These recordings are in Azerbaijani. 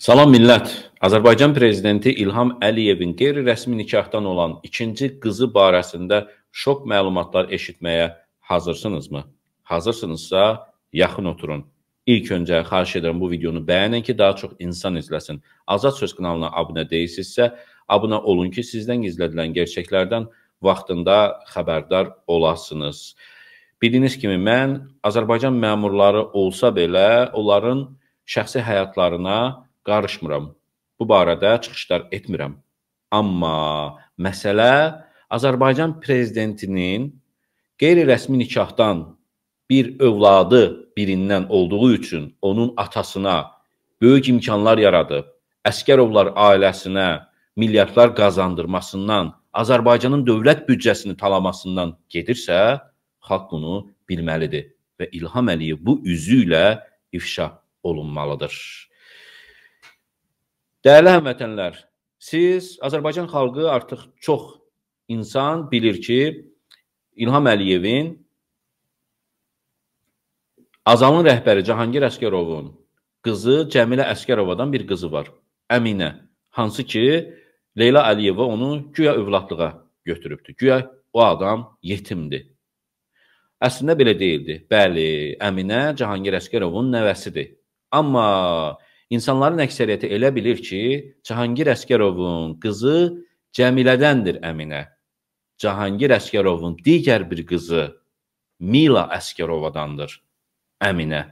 Salam millət. Azərbaycan prezidenti İlham Əliyevin qeyri-rəsmi nikahdan olan ikinci qızı barəsində şok məlumatlar eşitməyə hazırsınızmı? Hazırsınızsa yaxın oturun. İlk öncə xahiş edirəm bu videonu bəyənin ki, daha çox insan izləsin. Azad Söz kanalına abunə deyilsinizsə, abunə olun ki, sizdən gizlədilən gerçəklərdən vaxtında xəbərdar olasınız. Bildiyiniz kimi mən Azərbaycan məmurları olsa belə, onların şəxsi həyatlarına qarışmıram. Bu barədə çıxışlar etmirəm. Amma məsələ Azərbaycan prezidentinin qeyri-rəsmi nikahdan bir övladı birindən olduğu üçün onun atasına böyük imkanlar yaradıb Əskərovlar ailəsinə milyardlar qazandırmasından, Azərbaycanın dövlət büdcəsini talamasından gedirsə, xalq bunu bilməlidir və İlham Əliyev bu üzü ilə ifşa olunmalıdır. Dəyərli həmvətənlər, siz Azərbaycan xalqı artıq çox insan bilir ki, İlham Əliyevin Azalın rəhbəri Cahangir Əskərovun qızı Cəmilə Əskərovadan bir qızı var, Əminə, hansı ki, Leyla Əliyeva onu güya övladlığa götürübdü. Güya o adam yetimdir. Əslində belə deyildi. Bəli, Əminə Cahangir Əskərovun nəvəsidir. Amma insanların əksəriyyəti elə bilir ki, Cahangir Əskərovun qızı Cəmilədəndir Əminə. Cahangir Əskərovun digər bir qızı Mila Əskərovadandır Əminə.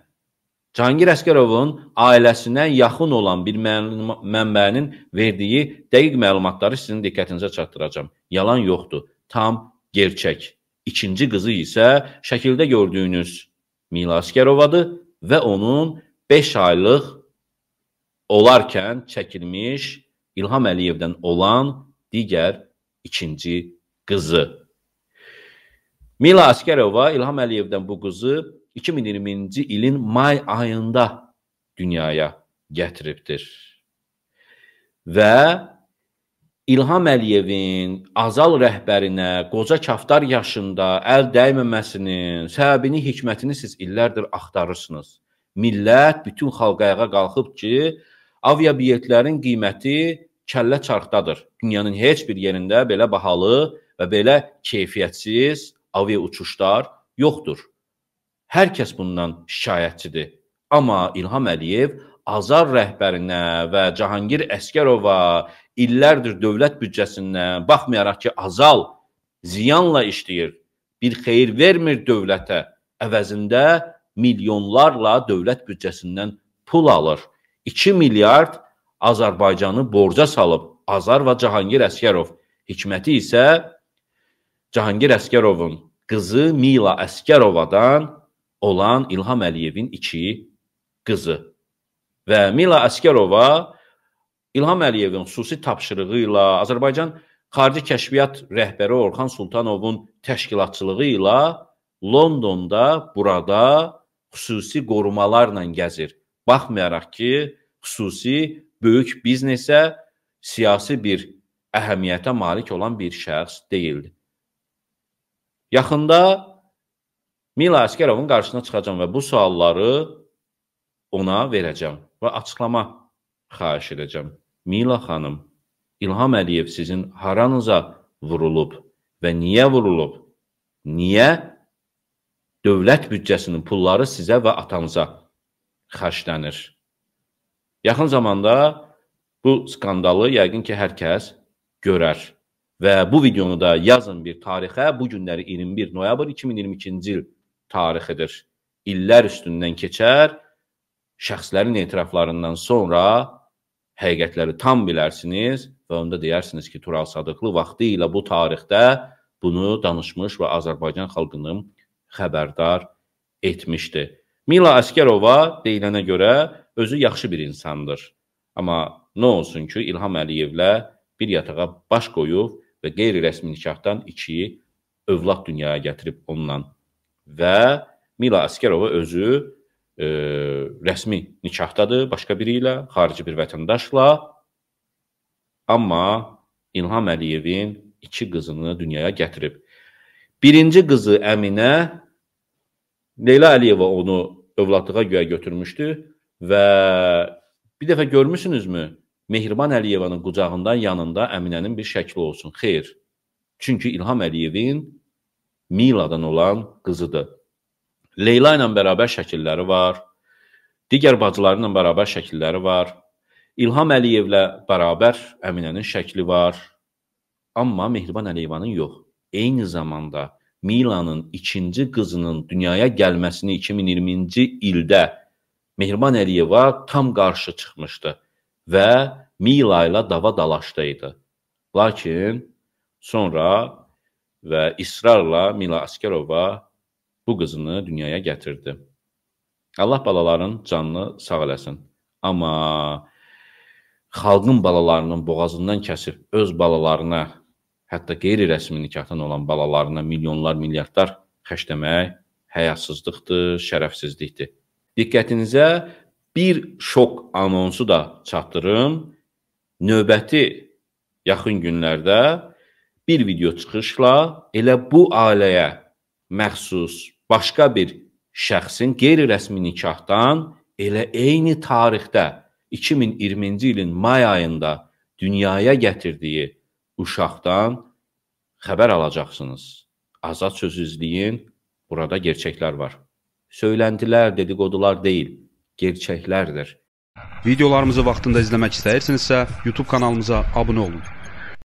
Cahangir Əskərovun ailəsinə yaxın olan bir mənbənin verdiyi dəqiq məlumatları sizin diqqətinizə çatdıracağam. Yalan yoxdur, tam gerçək. İkinci qızı isə şəkildə gördüyünüz Mila Əskərovadır və onun 5 aylıq olarkən çəkilmiş İlham Əliyevdən olan digər ikinci qızı. Mila Əskərova İlham Əliyevdən bu qızı 2020-ci ilin may ayında dünyaya gətiribdir. Və İlham Əliyevin azal rəhbərinə qoca kaftar yaşında əl dəyməməsinin səbəbini, hikmətini siz illərdir axtarırsınız. Millət bütün xalq ayağa qalxıb ki, aviabiletlərin qiyməti kəllə çarxdadır. Dünyanın heç bir yerində belə bahalı və belə keyfiyyətsiz avia uçuşlar yoxdur. Hər kəs bundan şikayətçidir. Amma İlham Əliyev Azar rəhbərinə və Cahangir Əskərova illərdir dövlət büdcəsindən baxmayaraq ki, Azal ziyanla işləyir, bir xeyir vermir dövlətə, əvəzində milyonlarla dövlət büdcəsindən pul alır. 2 milyard Azərbaycanı borca salıb Azar və Cahangir Əskərov. Hikməti isə Cahangir Əskərovun qızı Mila Əskərovadan olan İlham Əliyevin iki qızı. Və Mila Əskərova İlham Əliyevin xüsusi tapşırığı ilə Azərbaycan Xarici Kəşfiyyat rəhbəri Orxan Sultanovun təşkilatçılığı ilə Londonda burada xüsusi qorumalarla gəzir. Baxmayaraq ki, xüsusi böyük biznesə siyasi bir əhəmiyyətə malik olan bir şəxs deyildi. Yaxında Mila Əskərovun qarşısına çıxacam və bu sualları ona verəcəm və açıqlama xahiş edəcəm. Mila xanım, İlham Əliyev sizin haranıza vurulub və niyə vurulub? Niyə dövlət büdcəsinin pulları sizə və atanıza xərclənir. Yaxın zamanda bu skandalı yəqin ki, hər kəs görər. Və bu videonu da yazın bir tarixə. Bu günləri 21 noyabr 2022-ci il tarixidir. İllər üstündən keçər. Şəxslərin etiraflarından sonra həqiqətləri tam bilərsiniz və onda deyirsiniz ki, Tural Sadıqlı vaxtı ilə bu tarixdə bunu danışmış və Azərbaycan xalqının xəbərdar etmişdi. Mila Əskərova deyilənə görə özü yaxşı bir insandır. Amma nə olsun ki, İlham Əliyevlə bir yatağa baş qoyub və qeyri-rəsmi nikahdan iki övlad dünyaya gətirib onunla və Mila Əskərova özü e, rəsmi nikahdadır başqa biri ilə, xarici bir vətəndaşla. Amma İlham Əliyevin iki qızını dünyaya gətirib. Birinci qızı Əminə Leyla Əliyeva onu övladlığa güya götürmüşdü və bir dəfə görmüsünüzmü? Mehriban Əliyevanın qucağından yanında Əminənin bir şəkli olsun. Xeyr. Çünki İlham Əliyevin Miladan olan qızıdır. Leyla ilə bərabər şəkilləri var. Digər bacıları ilə bərabər şəkilləri var. İlham Əliyevlə bərabər Əminənin şəkli var. Amma Mehriban Əliyevanın yox. Eyni zamanda Milanın ikinci qızının dünyaya gəlməsini 2020-ci ildə Mehriban Əliyeva tam qarşı çıxmışdı və Mila ilə dava dalaşda idi. Lakin sonra və israrla Mila Askerova bu qızını dünyaya gətirdi. Allah balaların canını sağ eləsin. Amma xalqın balalarının boğazından kəsib öz balalarına hətta qeyri-rəsmi nikahdan olan balalarına milyonlar, milyardlar xərcləmək həyasızlıqdır, şərəfsizlikdir. Diqqətinizə bir şok anonsu da çatdırım. Növbəti yaxın günlərdə bir video çıxışla elə bu ailəyə məxsus başqa bir şəxsin qeyri-rəsmi nikahdan elə eyni tarixdə 2020-ci ilin may ayında dünyaya gətirdiyi uşaqdan xəbər alacaqsınız. Azad sözsüzlüyün burada gerçəklər var. Söyləntilər, dediqodular deyil, gerçəklərdir. Videolarımızı vaxtında izləmək istəyirsinizsə, YouTube kanalımıza abunə olun.